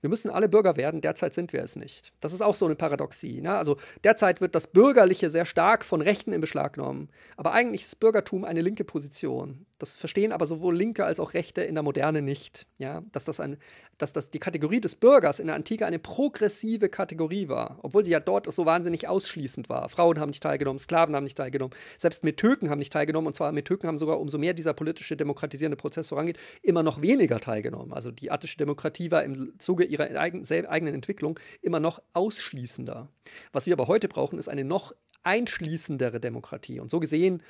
Wir müssen alle Bürger werden, derzeit sind wir es nicht. Das ist auch so eine Paradoxie. Ne? Also derzeit wird das Bürgerliche sehr stark von Rechten in Beschlag genommen. Aber eigentlich ist Bürgertum eine linke Position. Das verstehen aber sowohl Linke als auch Rechte in der Moderne nicht. Ja? Dass, das ein, dass das die Kategorie des Bürgers in der Antike eine progressive Kategorie war, obwohl sie ja dort so wahnsinnig ausschließend war. Frauen haben nicht teilgenommen, Sklaven haben nicht teilgenommen, selbst Metöken haben nicht teilgenommen. Und zwar Metöken haben sogar, umso mehr dieser politische demokratisierende Prozess vorangeht, immer noch weniger teilgenommen. Also die attische Demokratie war im Zuge ihrer eigenen, eigenen Entwicklung immer noch ausschließender. Was wir aber heute brauchen, ist eine noch einschließendere Demokratie. Und so gesehen,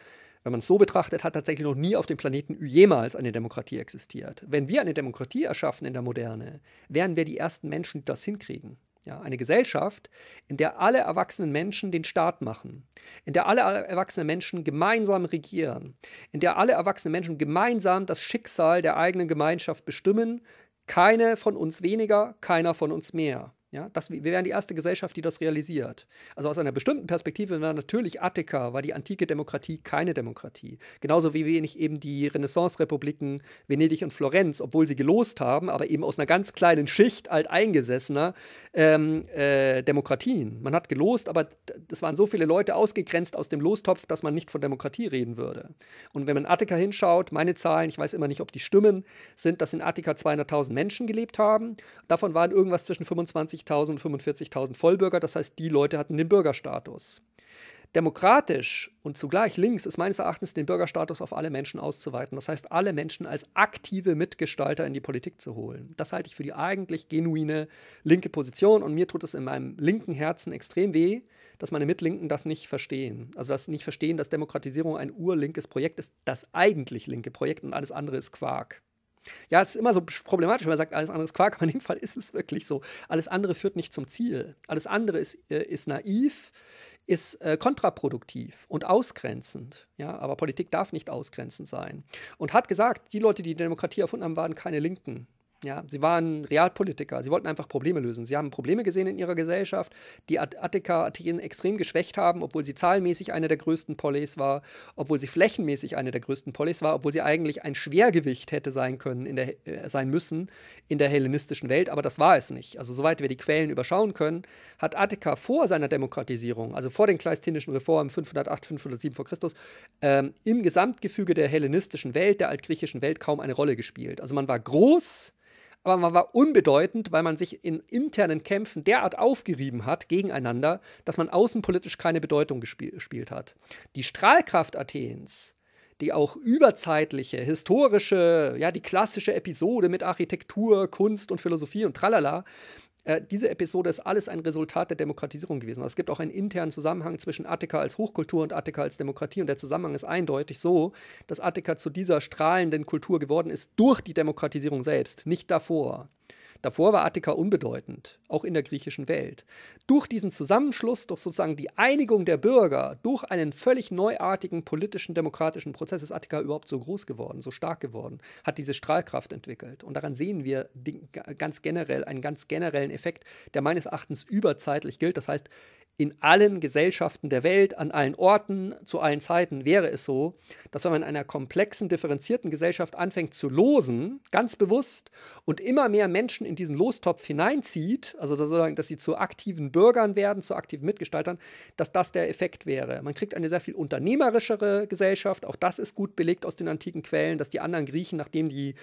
wenn man es so betrachtet, hat tatsächlich noch nie auf dem Planeten jemals eine Demokratie existiert. Wenn wir eine Demokratie erschaffen in der Moderne, wären wir die ersten Menschen, die das hinkriegen. Ja, eine Gesellschaft, in der alle erwachsenen Menschen den Staat machen, in der alle erwachsenen Menschen gemeinsam regieren, in der alle erwachsenen Menschen gemeinsam das Schicksal der eigenen Gemeinschaft bestimmen, keine von uns weniger, keiner von uns mehr. Ja, das, wir wären die erste Gesellschaft, die das realisiert. Also aus einer bestimmten Perspektive war natürlich Attika, war die antike Demokratie keine Demokratie. Genauso wie wenig eben die Renaissance-Republiken Venedig und Florenz, obwohl sie gelost haben, aber eben aus einer ganz kleinen Schicht alteingesessener ähm, äh, Demokratien. Man hat gelost, aber es waren so viele Leute ausgegrenzt aus dem Lostopf, dass man nicht von Demokratie reden würde. Und wenn man Attika hinschaut, meine Zahlen, ich weiß immer nicht, ob die stimmen, sind, dass in Attika 200.000 Menschen gelebt haben. Davon waren irgendwas zwischen 25 30.000 und 45.000 Vollbürger. Das heißt, die Leute hatten den Bürgerstatus. Demokratisch und zugleich links ist meines Erachtens den Bürgerstatus auf alle Menschen auszuweiten. Das heißt, alle Menschen als aktive Mitgestalter in die Politik zu holen. Das halte ich für die eigentlich genuine linke Position und mir tut es in meinem linken Herzen extrem weh, dass meine Mitlinken das nicht verstehen. Also dass sie nicht verstehen, dass Demokratisierung ein urlinkes Projekt ist, das eigentlich linke Projekt und alles andere ist Quark. Ja, es ist immer so problematisch, wenn man sagt, alles andere ist Quark, <laughs> aber in dem Fall ist es wirklich so. Alles andere führt nicht zum Ziel. Alles andere ist, äh, ist naiv, ist äh, kontraproduktiv und ausgrenzend. Ja, aber Politik darf nicht ausgrenzend sein. Und hat gesagt, die Leute, die die Demokratie erfunden haben, waren keine Linken. Ja, sie waren Realpolitiker. Sie wollten einfach Probleme lösen. Sie haben Probleme gesehen in ihrer Gesellschaft, die Attika Athen extrem geschwächt haben, obwohl sie zahlenmäßig eine der größten Polis war, obwohl sie flächenmäßig eine der größten Polis war, obwohl sie eigentlich ein Schwergewicht hätte sein können, in der, äh, sein müssen in der hellenistischen Welt. Aber das war es nicht. Also soweit wir die Quellen überschauen können, hat Attika vor seiner Demokratisierung, also vor den kleistinischen Reformen 508, 507 vor Christus, ähm, im Gesamtgefüge der hellenistischen Welt, der altgriechischen Welt kaum eine Rolle gespielt. Also man war groß aber man war unbedeutend, weil man sich in internen Kämpfen derart aufgerieben hat gegeneinander, dass man außenpolitisch keine Bedeutung gespielt hat. Die Strahlkraft Athens, die auch überzeitliche, historische, ja, die klassische Episode mit Architektur, Kunst und Philosophie und tralala, äh, diese Episode ist alles ein Resultat der Demokratisierung gewesen. Also es gibt auch einen internen Zusammenhang zwischen Attika als Hochkultur und Attika als Demokratie. Und der Zusammenhang ist eindeutig so, dass Attika zu dieser strahlenden Kultur geworden ist durch die Demokratisierung selbst, nicht davor. Davor war Attika unbedeutend, auch in der griechischen Welt. Durch diesen Zusammenschluss, durch sozusagen die Einigung der Bürger, durch einen völlig neuartigen politischen, demokratischen Prozess ist Attika überhaupt so groß geworden, so stark geworden, hat diese Strahlkraft entwickelt. Und daran sehen wir ganz generell einen ganz generellen Effekt, der meines Erachtens überzeitlich gilt. Das heißt, in allen Gesellschaften der Welt, an allen Orten, zu allen Zeiten wäre es so, dass wenn man in einer komplexen, differenzierten Gesellschaft anfängt zu losen, ganz bewusst, und immer mehr Menschen in diesen Lostopf hineinzieht, also sozusagen, dass sie zu aktiven Bürgern werden, zu aktiven Mitgestaltern, dass das der Effekt wäre. Man kriegt eine sehr viel unternehmerischere Gesellschaft, auch das ist gut belegt aus den antiken Quellen, dass die anderen Griechen, nachdem die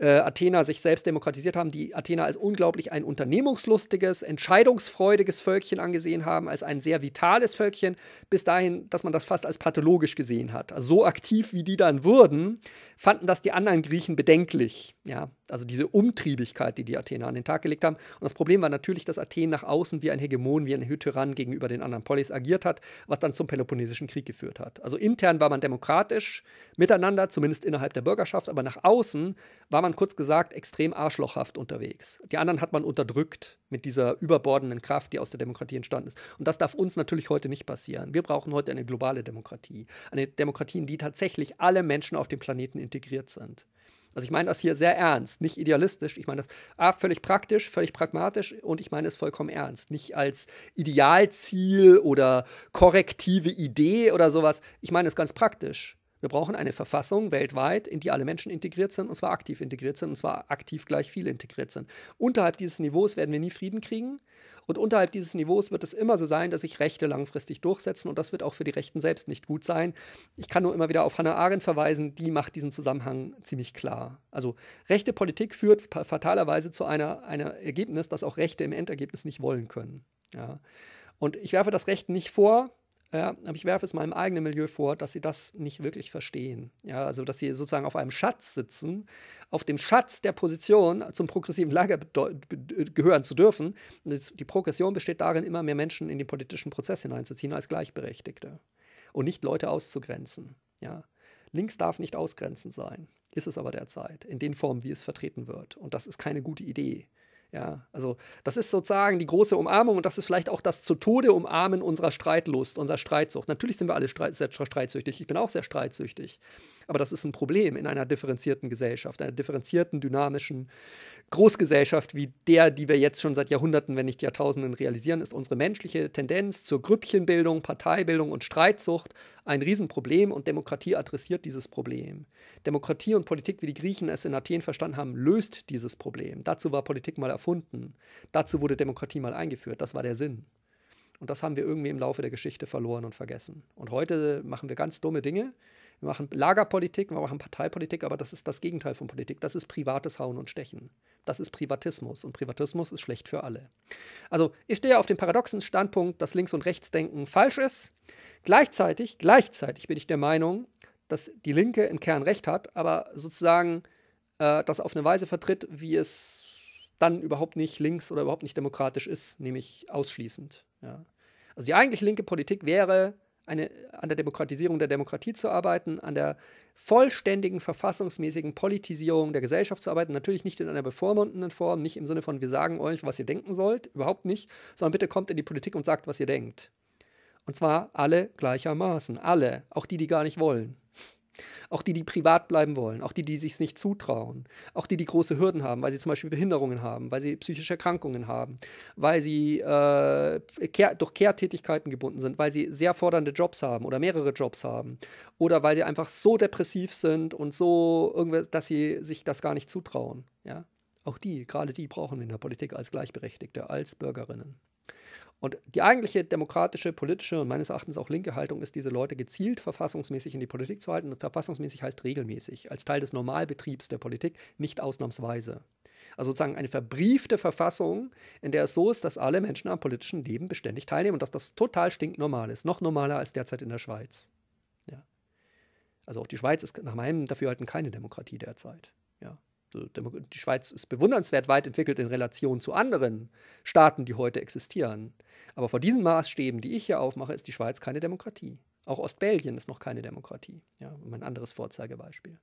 äh, Athener sich selbst demokratisiert haben, die Athener als unglaublich ein unternehmungslustiges, entscheidungsfreudiges Völkchen angesehen haben, als ein sehr vitales Völkchen, bis dahin, dass man das fast als pathologisch gesehen hat. Also so aktiv, wie die dann wurden, fanden das die anderen Griechen bedenklich. Ja, also diese Umtriebigkeit, die die Athener an den Tag gelegt haben. Und das Problem war natürlich, dass Athen nach außen wie ein Hegemon, wie ein Hyteran gegenüber den anderen Polis agiert hat, was dann zum Peloponnesischen Krieg geführt hat. Also intern war man demokratisch miteinander, zumindest innerhalb der Bürgerschaft, aber nach außen war man kurz gesagt extrem arschlochhaft unterwegs. Die anderen hat man unterdrückt mit dieser überbordenden Kraft, die aus der Demokratie entstanden ist. Und das darf uns natürlich heute nicht passieren. Wir brauchen heute eine globale Demokratie. Eine Demokratie, in die tatsächlich alle Menschen auf dem Planeten integriert sind. Also ich meine das hier sehr ernst, nicht idealistisch. Ich meine das A, ah, völlig praktisch, völlig pragmatisch und ich meine es vollkommen ernst. Nicht als Idealziel oder korrektive Idee oder sowas. Ich meine es ganz praktisch. Wir brauchen eine Verfassung weltweit, in die alle Menschen integriert sind, und zwar aktiv integriert sind, und zwar aktiv gleich viel integriert sind. Unterhalb dieses Niveaus werden wir nie Frieden kriegen. Und unterhalb dieses Niveaus wird es immer so sein, dass sich Rechte langfristig durchsetzen. Und das wird auch für die Rechten selbst nicht gut sein. Ich kann nur immer wieder auf Hannah Arendt verweisen, die macht diesen Zusammenhang ziemlich klar. Also rechte Politik führt fatalerweise zu einer, einer Ergebnis, das auch Rechte im Endergebnis nicht wollen können. Ja. Und ich werfe das Recht nicht vor, ja, aber ich werfe es meinem eigenen Milieu vor, dass sie das nicht wirklich verstehen. Ja, also dass sie sozusagen auf einem Schatz sitzen, auf dem Schatz der Position zum progressiven Lager äh, gehören zu dürfen. die Progression besteht darin, immer mehr Menschen in den politischen Prozess hineinzuziehen als Gleichberechtigte und nicht Leute auszugrenzen. Ja. Links darf nicht ausgrenzend sein, ist es aber derzeit, in den Formen, wie es vertreten wird. Und das ist keine gute Idee. Ja, also das ist sozusagen die große Umarmung und das ist vielleicht auch das zu Tode umarmen unserer Streitlust, unserer Streitsucht. Natürlich sind wir alle streit sehr streitsüchtig. Ich bin auch sehr streitsüchtig. Aber das ist ein Problem in einer differenzierten Gesellschaft, einer differenzierten, dynamischen Großgesellschaft wie der, die wir jetzt schon seit Jahrhunderten, wenn nicht Jahrtausenden realisieren, ist unsere menschliche Tendenz zur Grüppchenbildung, Parteibildung und Streitsucht ein Riesenproblem und Demokratie adressiert dieses Problem. Demokratie und Politik, wie die Griechen es in Athen verstanden haben, löst dieses Problem. Dazu war Politik mal erfunden. Dazu wurde Demokratie mal eingeführt. Das war der Sinn. Und das haben wir irgendwie im Laufe der Geschichte verloren und vergessen. Und heute machen wir ganz dumme Dinge, wir machen Lagerpolitik, wir machen Parteipolitik, aber das ist das Gegenteil von Politik. Das ist privates Hauen und Stechen. Das ist Privatismus und Privatismus ist schlecht für alle. Also ich stehe auf dem paradoxen Standpunkt, dass Links- und Rechtsdenken falsch ist. Gleichzeitig, gleichzeitig bin ich der Meinung, dass die Linke im Kern recht hat, aber sozusagen äh, das auf eine Weise vertritt, wie es dann überhaupt nicht links oder überhaupt nicht demokratisch ist, nämlich ausschließend. Ja. Also die eigentlich linke Politik wäre eine, an der Demokratisierung der Demokratie zu arbeiten, an der vollständigen verfassungsmäßigen Politisierung der Gesellschaft zu arbeiten. Natürlich nicht in einer bevormundenden Form, nicht im Sinne von, wir sagen euch, was ihr denken sollt, überhaupt nicht, sondern bitte kommt in die Politik und sagt, was ihr denkt. Und zwar alle gleichermaßen, alle, auch die, die gar nicht wollen. Auch die, die privat bleiben wollen, auch die, die sich es nicht zutrauen, auch die, die große Hürden haben, weil sie zum Beispiel Behinderungen haben, weil sie psychische Erkrankungen haben, weil sie äh, Kehr, durch Kehrtätigkeiten gebunden sind, weil sie sehr fordernde Jobs haben oder mehrere Jobs haben oder weil sie einfach so depressiv sind und so irgendwas, dass sie sich das gar nicht zutrauen. Ja? Auch die, gerade die brauchen wir in der Politik als Gleichberechtigte, als Bürgerinnen. Und die eigentliche demokratische, politische und meines Erachtens auch linke Haltung ist, diese Leute gezielt verfassungsmäßig in die Politik zu halten. Und verfassungsmäßig heißt regelmäßig, als Teil des Normalbetriebs der Politik, nicht ausnahmsweise. Also sozusagen eine verbriefte Verfassung, in der es so ist, dass alle Menschen am politischen Leben beständig teilnehmen und dass das total stinknormal ist. Noch normaler als derzeit in der Schweiz. Ja. Also auch die Schweiz ist nach meinem Dafürhalten keine Demokratie derzeit. Ja. Äh, die Schweiz ist bewundernswert weit entwickelt in Relation zu anderen Staaten, die heute existieren. Aber vor diesen Maßstäben, die ich hier aufmache, ist die Schweiz keine Demokratie. Auch Ostbelgien ist noch keine Demokratie. Ja, mein anderes Vorzeigebeispiel.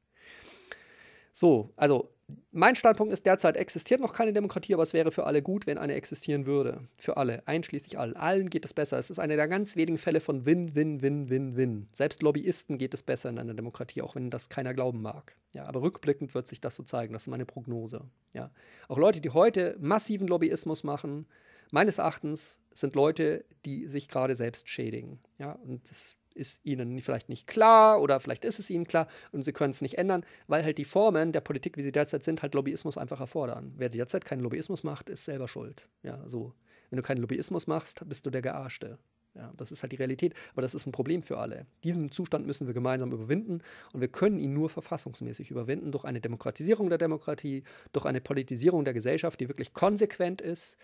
So, also mein Standpunkt ist derzeit, existiert noch keine Demokratie, aber es wäre für alle gut, wenn eine existieren würde. Für alle, einschließlich allen. Allen geht es besser. Es ist einer der ganz wenigen Fälle von Win, Win, Win, Win, Win. Selbst Lobbyisten geht es besser in einer Demokratie, auch wenn das keiner glauben mag. Ja, aber rückblickend wird sich das so zeigen. Das ist meine Prognose. Ja. Auch Leute, die heute massiven Lobbyismus machen, meines Erachtens sind Leute, die sich gerade selbst schädigen. Ja, und das ist ihnen vielleicht nicht klar oder vielleicht ist es ihnen klar und sie können es nicht ändern, weil halt die Formen der Politik, wie sie derzeit sind, halt Lobbyismus einfach erfordern. Wer derzeit keinen Lobbyismus macht, ist selber schuld. Ja, so. Wenn du keinen Lobbyismus machst, bist du der Gearschte. Ja, das ist halt die Realität, aber das ist ein Problem für alle. Diesen Zustand müssen wir gemeinsam überwinden und wir können ihn nur verfassungsmäßig überwinden durch eine Demokratisierung der Demokratie, durch eine Politisierung der Gesellschaft, die wirklich konsequent ist,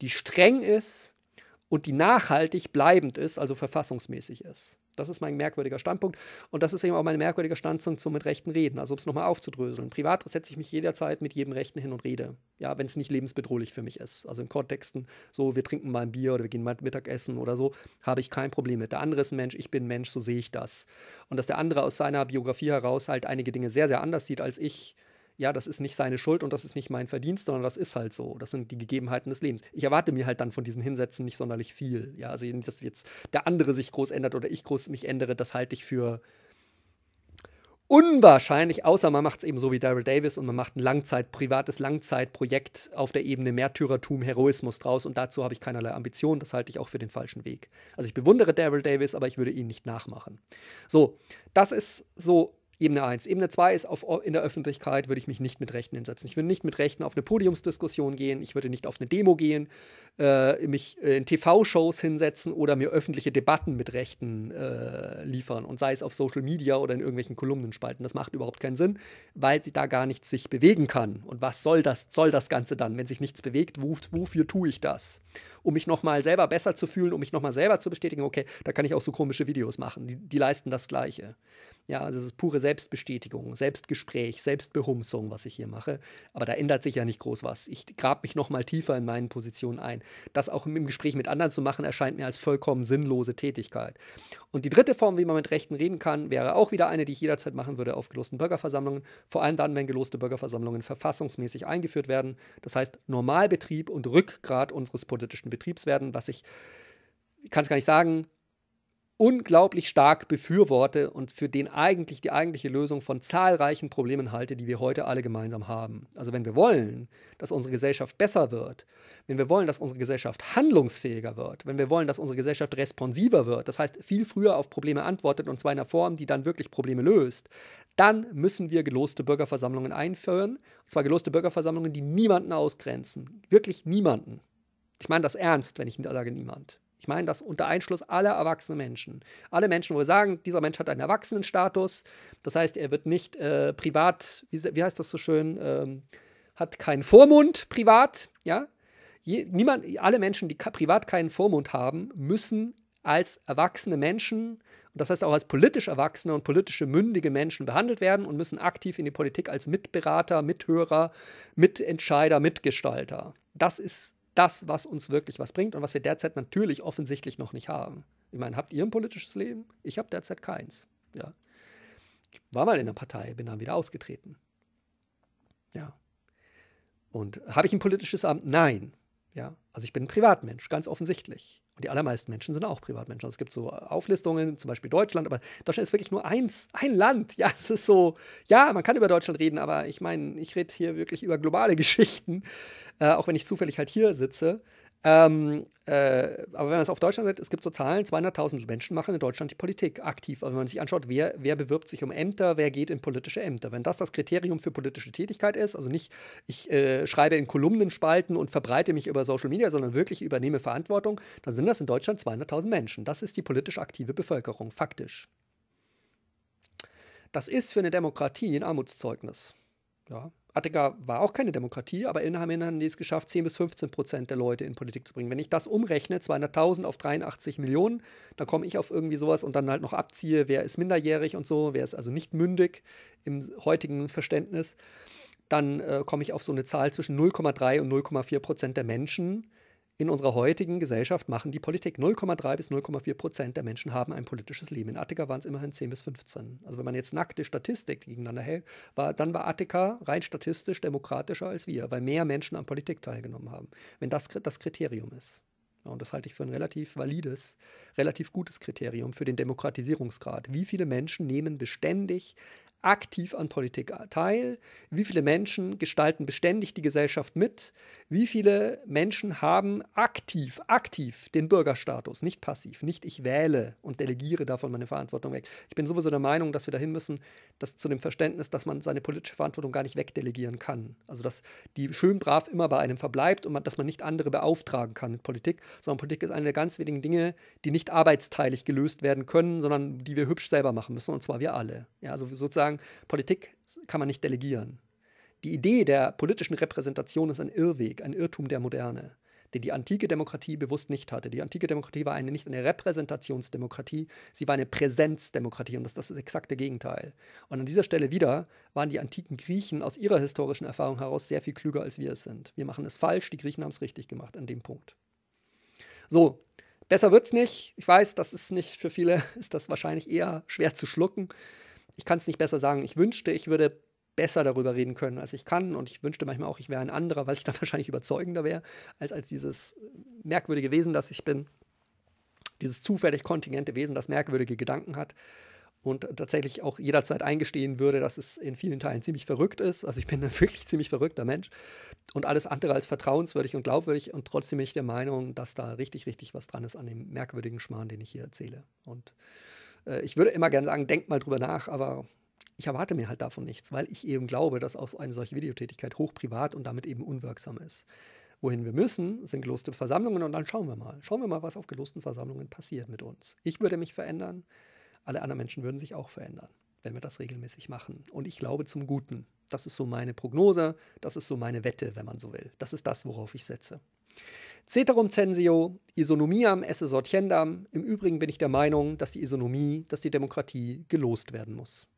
die streng ist und die nachhaltig bleibend ist, also verfassungsmäßig ist. Das ist mein merkwürdiger Standpunkt. Und das ist eben auch mein merkwürdiger Standpunkt zum mit Rechten reden. Also um es nochmal aufzudröseln. Privat setze ich mich jederzeit mit jedem Rechten hin und rede. Ja, wenn es nicht lebensbedrohlich für mich ist. Also in Kontexten, so wir trinken mal ein Bier oder wir gehen mal Mittagessen oder so, habe ich kein Problem mit. Der andere ist ein Mensch, ich bin ein Mensch, so sehe ich das. Und dass der andere aus seiner Biografie heraus halt einige Dinge sehr, sehr anders sieht als ich, ja, das ist nicht seine Schuld und das ist nicht mein Verdienst, sondern das ist halt so. Das sind die Gegebenheiten des Lebens. Ich erwarte mir halt dann von diesem Hinsetzen nicht sonderlich viel. Ja, also dass jetzt der andere sich groß ändert oder ich groß mich ändere, das halte ich für unwahrscheinlich, außer man macht es eben so wie Daryl Davis und man macht ein Langzeit, privates Langzeitprojekt auf der Ebene Märtyrertum, Heroismus draus und dazu habe ich keinerlei Ambitionen, das halte ich auch für den falschen Weg. Also ich bewundere Daryl Davis, aber ich würde ihn nicht nachmachen. So, das ist so Ebene 1. Ebene 2 ist auf, in der Öffentlichkeit, würde ich mich nicht mit Rechten hinsetzen. Ich würde nicht mit Rechten auf eine Podiumsdiskussion gehen, ich würde nicht auf eine Demo gehen, äh, mich äh, in TV-Shows hinsetzen oder mir öffentliche Debatten mit Rechten äh, liefern. Und sei es auf Social Media oder in irgendwelchen Kolumnenspalten. Das macht überhaupt keinen Sinn, weil sie da gar nichts sich bewegen kann. Und was soll das, soll das Ganze dann, wenn sich nichts bewegt? wofür tue ich das? Um mich nochmal selber besser zu fühlen, um mich nochmal selber zu bestätigen, okay, da kann ich auch so komische Videos machen. Die, die leisten das Gleiche. Ja, also es ist pure Selbstbestätigung, Selbstgespräch, Selbstbehumsung, was ich hier mache. Aber da ändert sich ja nicht groß was. Ich grab mich nochmal tiefer in meinen Positionen ein das auch im Gespräch mit anderen zu machen, erscheint mir als vollkommen sinnlose Tätigkeit. Und die dritte Form, wie man mit Rechten reden kann, wäre auch wieder eine, die ich jederzeit machen würde auf gelosten Bürgerversammlungen. Vor allem dann, wenn geloste Bürgerversammlungen verfassungsmäßig eingeführt werden. Das heißt, Normalbetrieb und Rückgrat unseres politischen Betriebs werden, was ich, ich kann es gar nicht sagen, unglaublich stark befürworte und für den eigentlich die eigentliche Lösung von zahlreichen Problemen halte, die wir heute alle gemeinsam haben. Also wenn wir wollen, dass unsere Gesellschaft besser wird, wenn wir wollen, dass unsere Gesellschaft handlungsfähiger wird, wenn wir wollen, dass unsere Gesellschaft responsiver wird, das heißt viel früher auf Probleme antwortet und zwar in einer Form, die dann wirklich Probleme löst, dann müssen wir geloste Bürgerversammlungen einführen, und zwar geloste Bürgerversammlungen, die niemanden ausgrenzen, wirklich niemanden. Ich meine das ernst, wenn ich sage niemand. Ich meine das unter Einschluss aller erwachsenen Menschen. Alle Menschen, wo wir sagen, dieser Mensch hat einen Erwachsenenstatus. Das heißt, er wird nicht äh, privat, wie, wie, heißt das so schön, ähm, hat keinen Vormund privat. Ja? Je, niemand, alle Menschen, die ka privat keinen Vormund haben, müssen als erwachsene Menschen und das heißt auch als politisch erwachsene und politische mündige Menschen behandelt werden und müssen aktiv in die Politik als Mitberater, Mithörer, Mitentscheider, Mitgestalter. Das ist das, was uns wirklich was bringt und was wir derzeit natürlich offensichtlich noch nicht haben. Ich meine, habt ihr ein politisches Leben? Ich habe derzeit keins. Ja. Ich war mal in der Partei, bin dann wieder ausgetreten. Ja. Und habe ich ein politisches Amt? Nein. Ja, also ich bin ein Privatmensch, ganz offensichtlich. Und die allermeisten Menschen sind auch Privatmenschen. Also es gibt so äh, Auflistungen, zum Beispiel Deutschland, aber Deutschland ist wirklich nur eins, ein Land. <laughs> Ja, es ist so, ja, man kann über Deutschland reden, aber ich meine, ich rede hier wirklich über globale <laughs> Geschichten, äh, auch wenn ich zufällig halt hier sitze. Ähm, äh, aber wenn man es auf Deutschland sagt, es gibt so Zahlen, 200.000 Menschen machen in Deutschland die Politik aktiv. Also wenn man sich anschaut, wer, wer bewirbt sich um Ämter, wer geht in politische Ämter. Wenn das das Kriterium für politische Tätigkeit ist, also nicht ich äh, schreibe in Kolumnenspalten und verbreite mich über Social Media, sondern wirklich übernehme Verantwortung, dann sind das in Deutschland 200.000 Menschen. Das ist die politisch aktive Bevölkerung, faktisch. Das ist für eine Demokratie ein Armutszeugnis. Ja, Attika war auch keine Demokratie, aber immerhin haben die es geschafft, 10 bis 15 Prozent der Leute in Politik zu bringen. Wenn ich das umrechne, 200.000 auf 83 Millionen, dann komme ich auf irgendwie sowas und dann halt noch abziehe, wer ist minderjährig und so, wer ist also nicht mündig im heutigen Verständnis, dann äh, komme ich auf so eine Zahl zwischen 0,3 und 0,4 Prozent der Menschen, in unserer heutigen Gesellschaft machen die Politik. 0,3 bis 0,4 Prozent der Menschen haben ein politisches Leben. In Attika waren es immerhin 10 bis 15. Also wenn man jetzt nackte Statistik gegeneinander hält, war, dann war Attika rein statistisch demokratischer als wir, weil mehr Menschen an Politik teilgenommen haben. Wenn das das Kriterium ist. Ja, und das halte ich für ein relativ valides, relativ gutes Kriterium für den Demokratisierungsgrad. Wie viele Menschen nehmen beständig aktiv an Politik teil? Wie viele Menschen gestalten beständig die Gesellschaft mit? Wie viele Menschen haben aktiv, aktiv den Bürgerstatus, nicht passiv, nicht ich wähle und delegiere davon meine Verantwortung weg? Ich bin sowieso der Meinung, dass wir dahin müssen, dass zu dem Verständnis, dass man seine politische Verantwortung gar nicht wegdelegieren kann. Also, dass die schön brav immer bei einem verbleibt und man, dass man nicht andere beauftragen kann mit Politik, sondern Politik ist eine der ganz wenigen Dinge, die nicht arbeitsteilig gelöst werden können, sondern die wir hübsch selber machen müssen und zwar wir alle. Ja, also sozusagen sagen, Politik kann man nicht delegieren. Die Idee der politischen Repräsentation ist ein Irrweg, ein Irrtum der Moderne, den die antike Demokratie bewusst nicht hatte. Die antike Demokratie war eine, nicht eine Repräsentationsdemokratie, sie war eine Präsenzdemokratie und das ist das exakte Gegenteil. Und an dieser Stelle wieder waren die antiken Griechen aus ihrer historischen Erfahrung heraus sehr viel klüger, als wir es sind. Wir machen es falsch, die Griechen haben es richtig gemacht an dem Punkt. So, besser wird es nicht. Ich weiß, das ist nicht für viele, <laughs> ist das wahrscheinlich eher schwer zu schlucken ich kann es nicht besser sagen. Ich wünschte, ich würde besser darüber reden können, als ich kann. Und ich wünschte manchmal auch, ich wäre ein anderer, weil ich dann <laughs> wahrscheinlich überzeugender wäre, als als dieses merkwürdige Wesen, das ich bin. Dieses zufällig kontingente Wesen, das merkwürdige Gedanken hat und tatsächlich auch jederzeit eingestehen würde, dass es in vielen Teilen ziemlich verrückt ist. Also ich bin <laughs> ein wirklich ziemlich verrückter Mensch und alles andere als vertrauenswürdig und glaubwürdig und trotzdem bin ich der Meinung, dass da richtig, richtig was dran ist an dem merkwürdigen Schmarrn, den ich hier erzähle. Und äh, ich würde immer gerne sagen, denkt mal drüber nach, aber ich erwarte mir halt davon nichts, weil ich eben glaube, dass auch eine solche Videotätigkeit hochprivat und damit eben unwirksam ist. Wohin wir müssen, sind gelostete Versammlungen und dann schauen wir mal. Schauen wir mal, was auf gelosten Versammlungen passiert mit uns. Ich würde mich verändern, alle anderen Menschen würden sich auch verändern, wenn wir das regelmäßig machen. Und ich glaube zum Guten. Das ist so meine Prognose, das ist so meine Wette, wenn man so will. Das ist das, worauf ich setze. Ceterum censio, Isonomiam esse sortiendam. Im Übrigen bin ich der Meinung, dass die Isonomie, dass die Demokratie gelost werden muss.